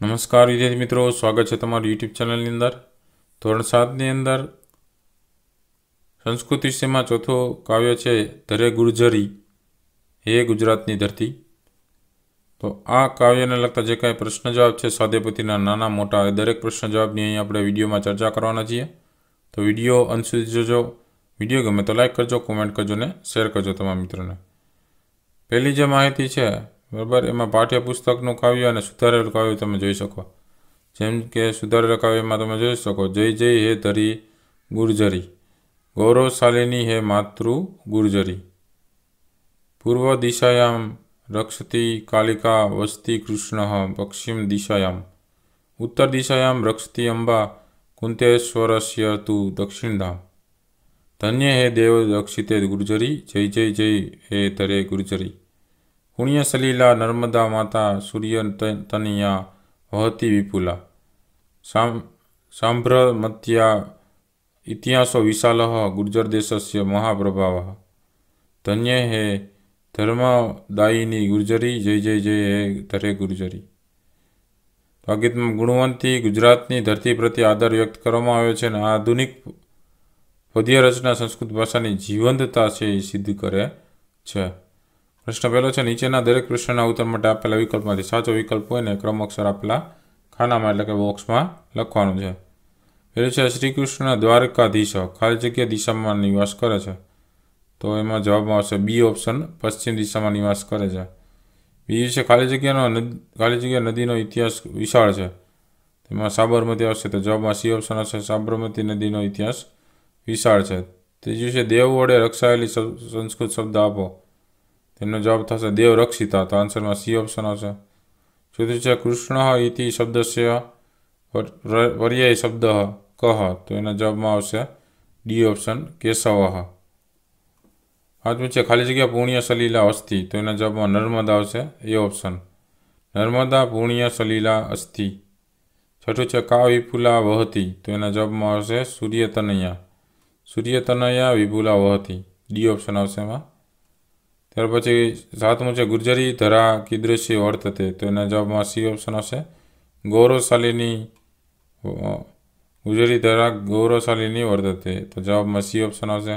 નમસ્કાર વિદ્યાર્થી મિત્રો સ્વાગત છે તમારું યુટ્યુબ ચેનલની અંદર ધોરણ સાતની અંદર સંસ્કૃત વિષયમાં ચોથો કાવ્ય છે ધરે ગુર્જરી હે ગુજરાતની ધરતી તો આ કાવ્યને લગતા જે કાંઈ પ્રશ્ન જવાબ છે સાધ્યપતિના નાના મોટા એ દરેક પ્રશ્ન જવાબની અહીં આપણે વિડીયોમાં ચર્ચા કરવાના છીએ તો વિડીયો અંત સુધી જોજો વિડીયો ગમે તો લાઇક કરજો કોમેન્ટ કરજો ને શેર કરજો તમામ મિત્રોને પહેલી જે માહિતી છે બરાબર એમાં પાઠ્યપુસ્તકનું કાવ્ય અને સુધારેલું કાવ્ય તમે જોઈ શકો જેમ કે સુધારેલા કાવ્યમાં તમે જોઈ શકો જય જય હે ધરી ગુર્જરી ગૌરવશાલિની હે માતૃ ગુર્જરી પૂર્વ દિશાયામ રક્ષતી કાલિકા વસતી કૃષ્ણ પશ્ચિમ દિશાયામ ઉત્તર દિશાયામ રક્ષતી અંબા કુંતેશ્વરસ્ય તુ દક્ષિણધામ ધન્ય હે દેવ રક્ષિતે ગુર્જરી જય જય જય હે તરે ગુર્જરી પુણ્યસલીલા નર્મદા માતા સૂર્ય તનિયા વહતી વિપુલા સામ સાંભ્રમત્યા ઇતિહાસો વિશાલઃ ગુર્જર દેશસ્ય મહાપ્રભાવ ધન્ય હે ધર્મદાયિની ગુર્જરી જય જય જય હે ધરે ગુર્જરી તો ગુણવંતી ગુજરાતની ધરતી પ્રત્યે આદર વ્યક્ત કરવામાં આવ્યો છે અને આધુનિક પદ્ય રચના સંસ્કૃત ભાષાની જીવંતતા છે એ સિદ્ધ કરે છે પ્રશ્ન પહેલો છે નીચેના દરેક પ્રશ્નના ઉત્તર માટે આપેલા વિકલ્પમાંથી સાચો વિકલ્પ હોય ને ક્રમક્ષર આપેલા ખાનામાં એટલે કે બોક્સમાં લખવાનું છે પહેલું છે શ્રીકૃષ્ણ દ્વારકાધીશો ખાલી જગ્યા દિશામાં નિવાસ કરે છે તો એમાં જવાબમાં આવશે બી ઓપ્શન પશ્ચિમ દિશામાં નિવાસ કરે છે બીજું છે ખાલી જગ્યાનો ખાલી જગ્યા નદીનો ઇતિહાસ વિશાળ છે તેમાં સાબરમતી આવશે તો જવાબમાં સી ઓપ્શન આવશે સાબરમતી નદીનો ઇતિહાસ વિશાળ છે ત્રીજું છે દેવ વડે રક્ષાયેલી સંસ્કૃત શબ્દ આપો તેમનો જવાબ થશે દેવ રક્ષિતા તો આન્સરમાં સી ઓપ્શન આવશે ચોથું છે કૃષ્ણ ઇતિ શબ્દસ્ય પર્યાય શબ્દ કહ તો એના જવાબમાં આવશે ડી ઓપ્શન કેશવ પાંચમું છે ખાલી જગ્યા પુણ્ય સલીલા અસ્થિ તો એના જવાબમાં નર્મદા આવશે એ ઓપ્શન નર્મદા પુણ્ય સલીલા અસ્થિ છઠ્ઠું છે કા વિપુલા વહતી તો એના જવાબમાં આવશે સૂર્યતનયા સૂર્યતનયા વિપુલા વહતી ડી ઓપ્શન આવશે એમાં ત્યાર પછી સાતમું છે ગુર્જરી ધરા કીદૃશ્ય અર્થ તે તો એના જવાબમાં સી ઓપ્શન આવશે ગૌરવશાલીની ગુજરી ધરા ગૌરવશાલીની વર્ધતે તો જવાબમાં સી ઓપ્શન આવશે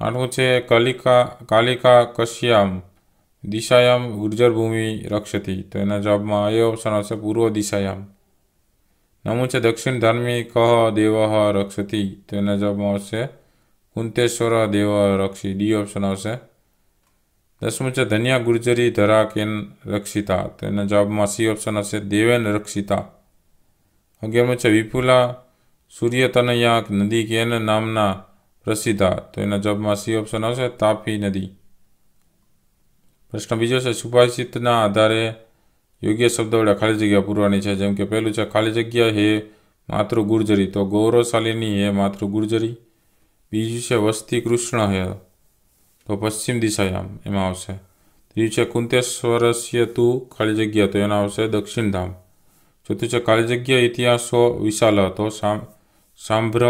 આઠમું છે કાલિકા કાલિકા કશ્યામ દિશાયામ ગુર્જર ભૂમિ રક્ષતી તો એના જવાબમાં એ ઓપ્શન આવશે પૂર્વ દિશાયામ નવમું છે દક્ષિણ ધાર્મી કહ દેવ રક્ષતી તો એના જવાબમાં આવશે કુંતેશ્વર દેવ રક્ષી ડી ઓપ્શન આવશે દસમું છે ધન્યા ગુર્જરી ધરા કેન રક્ષિતા તેના જવાબમાં સી ઓપ્શન હશે દેવેન રક્ષિતા અગિયારમું છે વિપુલા સૂર્યતનયા નદી કેન નામના પ્રસિદ્ધા તો એના જવાબમાં સી ઓપ્શન આવશે તાપી નદી પ્રશ્ન બીજો છે સુભાષિતના આધારે યોગ્ય શબ્દ વડે ખાલી જગ્યા પૂરવાની છે જેમ કે પહેલું છે ખાલી જગ્યા હે માતૃ ગુર્જરી તો ગૌરવશાલીની હે માતૃ ગુર્જરી બીજું છે વસ્તી કૃષ્ણ હે તો પશ્ચિમ દિશાયામ એમાં આવશે ત્રીજું છે કુંતેશ્વરસ્ય તું ખાલી જગ્યા તો એના આવશે દક્ષિણ ધામ ચોથું છે ખાલી જગ્યા ઇતિહાસો વિશાલ તો સાંભ્ર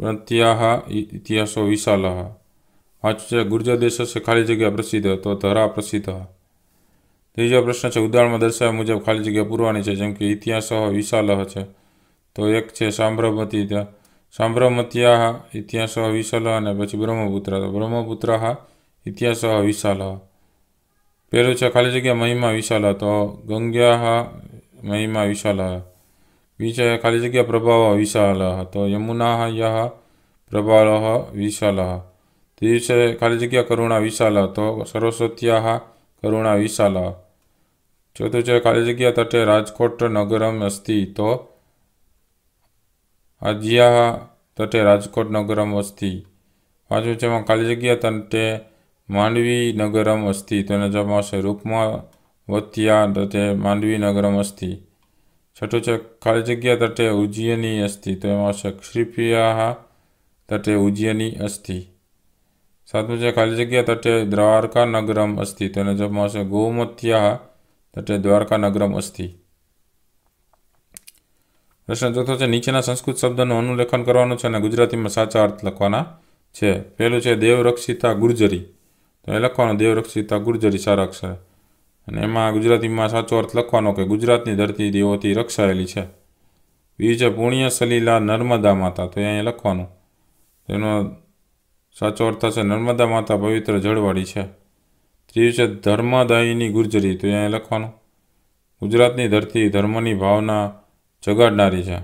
પ્રત્યાહ ઇતિહાસો વિશાલ પાંચું છે ગુર્જર દેશ છે ખાલી જગ્યા પ્રસિદ્ધ હતો ધરા પ્રસિદ્ધ ત્રીજો પ્રશ્ન છે ઉદાહરણમાં દર્શાવ્યા મુજબ ખાલી જગ્યા પૂરવાની છે જેમ કે ઇતિહાસ વિશાલ છે તો એક છે સાંભ્રમતી સાંભ્રમત્યા ઇતિહાસ વિશલ અને પછી બ્રહ્મપુત્ર તો બ્રહ્મપુત્ર ઇતિહાસ વિશાલ પહેલું છે ખાલી જગ્યા મહિમા વિશાલ તો ગંગ્યા મહિમા વિશાલ બીજા ખાલી જગ્યા પ્રભાવ વિશાલ તો યમુના યહ પ્રભાલ વિશાલ ત્રીજું છે ખાલી જગ્યા કરુણા વિશાલ તો સરસ્વત્યા કરુણા વિશાલ ચોથું છે ખાલી જગ્યા તટે રાજકોટ નગરમ અસ્તિ તો આજીયા તટે રાજકોટ નગરમ વસ્તી પાંચમું જેમાં ખાલી જગ્યા તટે માંડવી નગરમ અસ્તિ તેનો જવાબ આવશે રૂપમાં વત્યા તટે માંડવી નગરમ અસ્તિ છઠ્ઠું છે ખાલી જગ્યા તટે ઉજ્જયની અસ્તિ તો એમાં આવશે ક્ષિપ્રિયા તટે ઉજ્જયની અસ્તિ સાતમું છે ખાલી જગ્યા તટે દ્વારકા નગરમ અસ્તિ તેનો જવાબ આવશે ગોમત્યા તટે દ્વારકા નગરમ અસ્તિ પ્રશ્ન ચોથો છે નીચેના સંસ્કૃત શબ્દનું અનુલેખન કરવાનું છે અને ગુજરાતીમાં સાચા અર્થ લખવાના છે પહેલું છે દેવરક્ષિતા ગુર્જરી તો એ લખવાનું દેવરક્ષિતા ગુર્જરી સારા અક્ષરે અને એમાં ગુજરાતીમાં સાચો અર્થ લખવાનો કે ગુજરાતની ધરતી દેવોથી રક્ષાયેલી છે બીજું છે પુણ્ય સલીલા નર્મદા માતા તો અહીંયા લખવાનું તેનો સાચો અર્થ થશે નર્મદા માતા પવિત્ર જળવાળી છે ત્રીજું છે ધર્મદાયીની ગુર્જરી તો અહીંયા લખવાનું ગુજરાતની ધરતી ધર્મની ભાવના જગાડનારી છે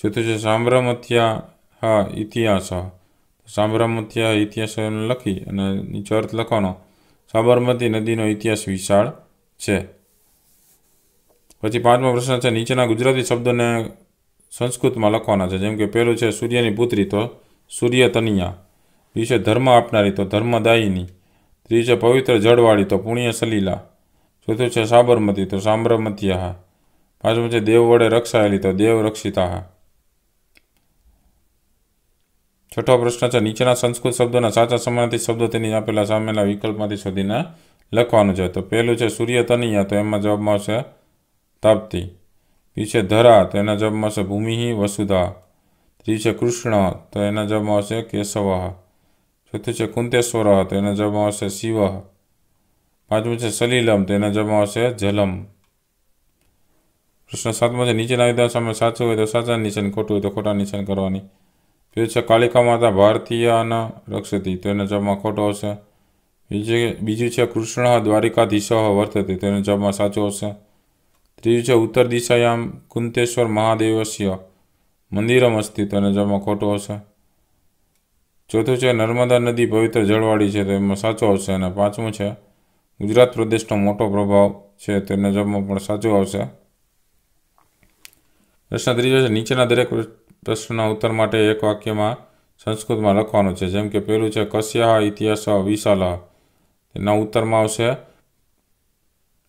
ચોથું છે સાંભ્રમથ્યા ઇતિહાસ સાંભ્રમથ્યા ઇતિહાસ લખી અને નીચે અર્થ લખવાનો સાબરમતી નદીનો ઇતિહાસ વિશાળ છે પછી પાંચમો પ્રશ્ન છે નીચેના ગુજરાતી શબ્દને સંસ્કૃતમાં લખવાના છે જેમ કે પહેલું છે સૂર્યની પુત્રી તો સૂર્યતનિયા બીજું છે ધર્મ આપનારી તો ધર્મદાયિની ત્રીજું છે પવિત્ર જળવાળી તો પુણ્ય સલીલા ચોથું છે સાબરમતી તો સાબરમતિયા પાંચમું છે દેવ વડે રક્ષાયેલી તો દેવ રક્ષિતા છઠ્ઠો પ્રશ્ન છે નીચેના સંસ્કૃત શબ્દોના સાચા સમાનાર્થી શબ્દો તેની આપેલા સામેલા વિકલ્પમાંથી શોધીને લખવાનું છે તો પહેલું છે સૂર્ય તનિયા તો એમાં જવાબમાં આવશે તાપતી બીજું છે ધરા તો એના જવાબમાં આવશે ભૂમિ વસુધા ત્રીજું છે કૃષ્ણ તો એના જવાબમાં આવશે કેશવ ચોથું છે કુંતેશ્વર તો એના જવાબમાં આવશે શિવ પાંચમું છે સલીલમ તો એના જવાબમાં આવશે જલમ પ્રશ્ન સાતમાં છે નીચે લાવી સામે સાચું હોય તો સાચા નિશાન ખોટું હોય તો ખોટા નિશાન કરવાની બીજું છે કાલિકા માતા ભારતીય અને રક્ષતી તો એનો જવાબમાં ખોટો હશે બીજું બીજું છે કૃષ્ણ દ્વારિકાધીશ વર્તતે તેનો જવાબમાં સાચો હશે ત્રીજું છે ઉત્તર દિશાયામ કુંતેશ્વર મહાદેવસ્ય મંદિરમ અસ્તિ તો એનો જવાબમાં ખોટો હશે ચોથું છે નર્મદા નદી પવિત્ર જળવાળી છે તો એમાં સાચો આવશે અને પાંચમું છે ગુજરાત પ્રદેશનો મોટો પ્રભાવ છે તેના જવાબમાં પણ સાચો આવશે પ્રશ્ન ત્રીજો છે નીચેના દરેક પ્રશ્નના ઉત્તર માટે એક વાક્યમાં સંસ્કૃતમાં લખવાનું છે જેમ કે પહેલું છે કશ્ય ઇતિહાસ વિશાલ તેના ઉત્તરમાં આવશે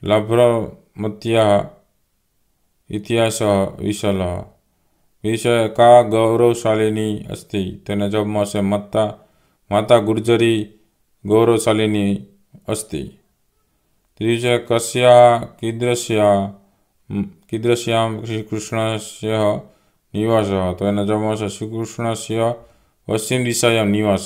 લભ્રમત્ય ઇતિહાસ વિશાલ વિષય કા ગૌરવશાલીની અસ્થિ તેના જવાબમાં આવશે મત્તા માતા ગુર્જરી ગૌરવશાલીની અસ્થિ ત્રીજું છે કશ્યા કિદ્રશ્યા કીદૃશ્યામ શ્રીકૃષ્ણસ્ય નિવાસઃ તો એના જવાબ આવશે શ્રીકૃષ્ણસ્ય પશ્ચિમ દિશાયામ નિવાસઃ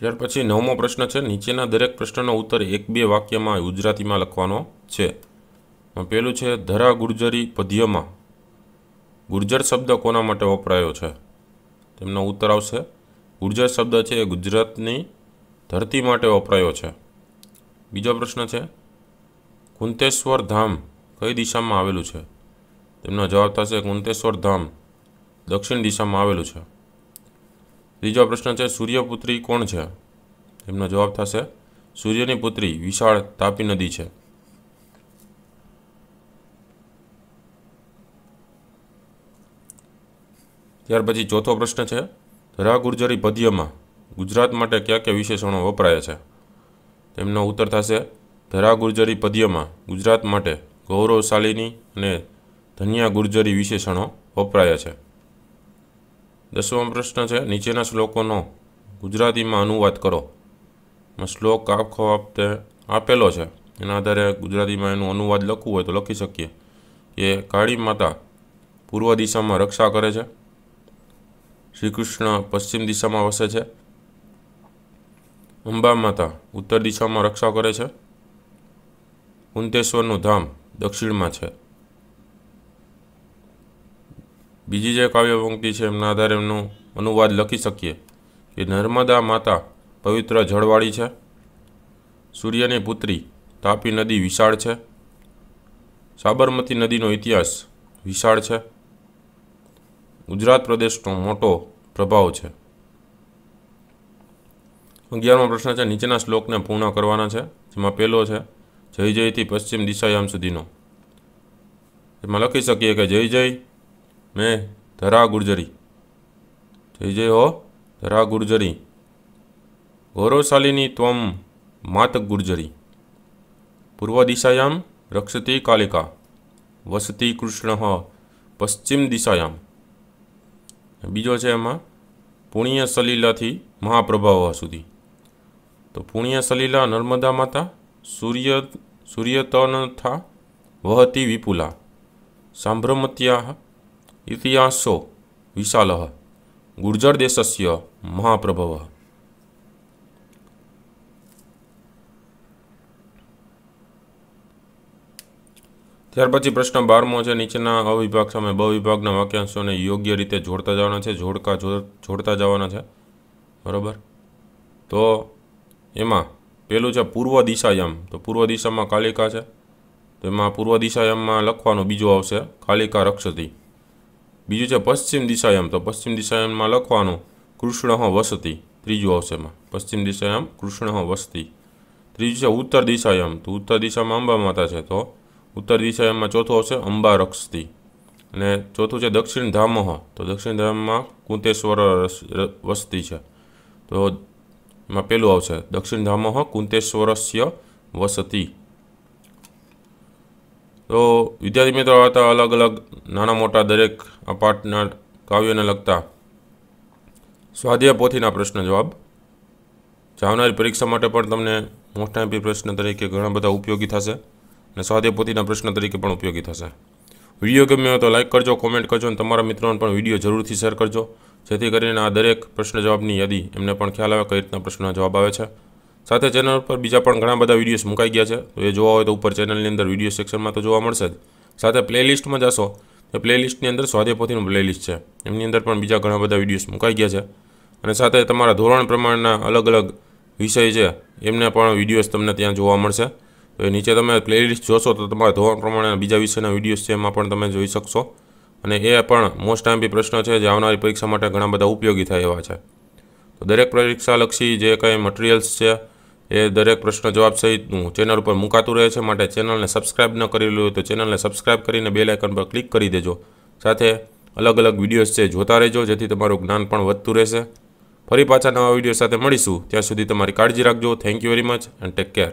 ત્યાર પછી નવમો પ્રશ્ન છે નીચેના દરેક પ્રશ્નનો ઉત્તર એક બે વાક્યમાં ગુજરાતીમાં લખવાનો છે પહેલું છે ધરા ગુર્જરી પધ્યમાં ગુર્જર શબ્દ કોના માટે વપરાયો છે તેમનો ઉત્તર આવશે ગુર્જર શબ્દ છે એ ગુજરાતની ધરતી માટે વપરાયો છે બીજો પ્રશ્ન છે કુંતેશ્વર ધામ કઈ દિશામાં આવેલું છે તેમનો જવાબ થશે કુંતેશ્વર ધામ દક્ષિણ દિશામાં આવેલું છે ત્રીજો પ્રશ્ન છે સૂર્યપુત્રી કોણ છે તેમનો જવાબ થશે સૂર્યની પુત્રી વિશાળ તાપી નદી છે ત્યાર પછી ચોથો પ્રશ્ન છે ધરા ગુર્જરી પદ્યમાં ગુજરાત માટે કયા કયા વિશેષણો વપરાયા છે તેમનો ઉત્તર થશે ધરા ગુર્જરી પદ્યમાં ગુજરાત માટે ગૌરવશાલીની અને ધન્યા ગુર્જરી વિશેષણો વપરાયા છે દસમો પ્રશ્ન છે નીચેના શ્લોકોનો ગુજરાતીમાં અનુવાદ કરો શ્લોક આખો આપતે આપેલો છે એના આધારે ગુજરાતીમાં એનું અનુવાદ લખવું હોય તો લખી શકીએ કે કાળી માતા પૂર્વ દિશામાં રક્ષા કરે છે શ્રી કૃષ્ણ પશ્ચિમ દિશામાં વસે છે અંબા માતા ઉત્તર દિશામાં રક્ષા કરે છે કુંતેશ્વરનું ધામ દક્ષિણમાં છે બીજી જે કાવ્ય પંક્તિ છે એમના આધારે એમનું અનુવાદ લખી શકીએ કે નર્મદા માતા પવિત્ર જળવાળી છે સૂર્યની પુત્રી તાપી નદી વિશાળ છે સાબરમતી નદીનો ઇતિહાસ વિશાળ છે ગુજરાત પ્રદેશનો મોટો પ્રભાવ છે અગિયારમો પ્રશ્ન છે નીચેના શ્લોકને પૂર્ણ કરવાના છે જેમાં પહેલો છે જય જયથી પશ્ચિમ દિશાયામ સુધીનો એમાં લખી શકીએ કે જય જય મેં ધરા ગુર્જરી જય જય હો ધરા ગુર્જરી ગૌરવશાલીની ત્વમ માત ગુર્જરી પૂર્વ દિશાયામ રક્ષતી કાલિકા વસતી કૃષ્ણ પશ્ચિમ દિશાયામ બીજો છે એમાં પુણ્ય સલીલાથી મહાપ્રભાવ સુધી તો પુણ્ય સલીલા નર્મદા માતા સૂર્ય સૂર્યતનથા વહતી વિપુલા સાંભ્રમત્યા ઇતિહાસો વિશાલ દેશસ્ય મહાપ્રભવ ત્યાર પછી પ્રશ્ન બારમો છે નીચેના અવિભાગ સામે બ વિભાગના વાક્યાંશોને યોગ્ય રીતે જોડતા જવાના છે જોડકા જોડતા જવાના છે બરાબર તો એમાં પહેલું છે પૂર્વ દિશાયમ તો પૂર્વ દિશામાં કાલિકા છે તો એમાં પૂર્વ દિશાયમમાં લખવાનો બીજો આવશે કાલિકા રક્ષતી બીજું છે પશ્ચિમ દિશાયમ તો પશ્ચિમ દિશાયમમાં લખવાનું કૃષ્ણ વસતી ત્રીજું આવશે એમાં પશ્ચિમ દિશાયમ કૃષ્ણ વસતી ત્રીજું છે ઉત્તર દિશાયમ તો ઉત્તર દિશામાં અંબા માતા છે તો ઉત્તર દિશાયમમાં ચોથું આવશે અંબા રક્ષતી અને ચોથું છે દક્ષિણ ધામહ તો દક્ષિણ ધામમાં કુંતેશ્વર વસતી છે તો એમાં પહેલું આવશે દક્ષિણ ધામોહ કુંતેશ્વરસ્ય વસતી તો વિદ્યાર્થી મિત્રો હતા અલગ અલગ નાના મોટા દરેક આ કાવ્યોને લગતા સ્વાધ્યાય પોથીના પ્રશ્ન જવાબ જાવનારી પરીક્ષા માટે પણ તમને મોસ્ટ ટાઈમ પ્રશ્ન તરીકે ઘણા બધા ઉપયોગી થશે અને સ્વાધ્યાય પોથીના પ્રશ્ન તરીકે પણ ઉપયોગી થશે વિડીયો ગમ્યો તો લાઇક કરજો કોમેન્ટ કરજો અને તમારા મિત્રોને પણ વિડીયો જરૂરથી શેર કરજો જેથી કરીને આ દરેક પ્રશ્ન જવાબની યાદી એમને પણ ખ્યાલ આવે કઈ રીતના પ્રશ્નના જવાબ આવે છે સાથે ચેનલ પર બીજા પણ ઘણા બધા વિડીયોઝ મુકાઈ ગયા છે તો એ જોવા હોય તો ઉપર ચેનલની અંદર વિડીયો સેક્શનમાં તો જોવા મળશે જ સાથે પ્લેલિસ્ટમાં જશો તો પ્લેલિસ્ટની અંદર સ્વાધ્યાયપોથીનું પ્લેલિસ્ટ છે એમની અંદર પણ બીજા ઘણા બધા વિડીયોઝ મુકાઈ ગયા છે અને સાથે તમારા ધોરણ પ્રમાણના અલગ અલગ વિષય છે એમને પણ વિડીયોઝ તમને ત્યાં જોવા મળશે તો એ નીચે તમે પ્લેલિસ્ટ જોશો તો તમારા ધોરણ પ્રમાણે બીજા વિષયના વિડીયોઝ છે એમાં પણ તમે જોઈ શકશો અને એ પણ મોસ્ટ ટાઈમ બી પ્રશ્ન છે જે આવનારી પરીક્ષા માટે ઘણા બધા ઉપયોગી થાય એવા છે તો દરેક પરીક્ષાલક્ષી જે કંઈ મટીરિયલ્સ છે એ દરેક પ્રશ્ન જવાબ સહિતનું ચેનલ ઉપર મુકાતું રહે છે માટે ચેનલને સબસ્ક્રાઇબ ન કરેલું હોય તો ચેનલને સબસ્ક્રાઇબ કરીને બેલ આઇકન પર ક્લિક કરી દેજો સાથે અલગ અલગ વિડીયોઝ છે જોતા રહેજો જેથી તમારું જ્ઞાન પણ વધતું રહેશે ફરી પાછા નવા વિડીયો સાથે મળીશું ત્યાં સુધી તમારી કાળજી રાખજો thank you very much and take care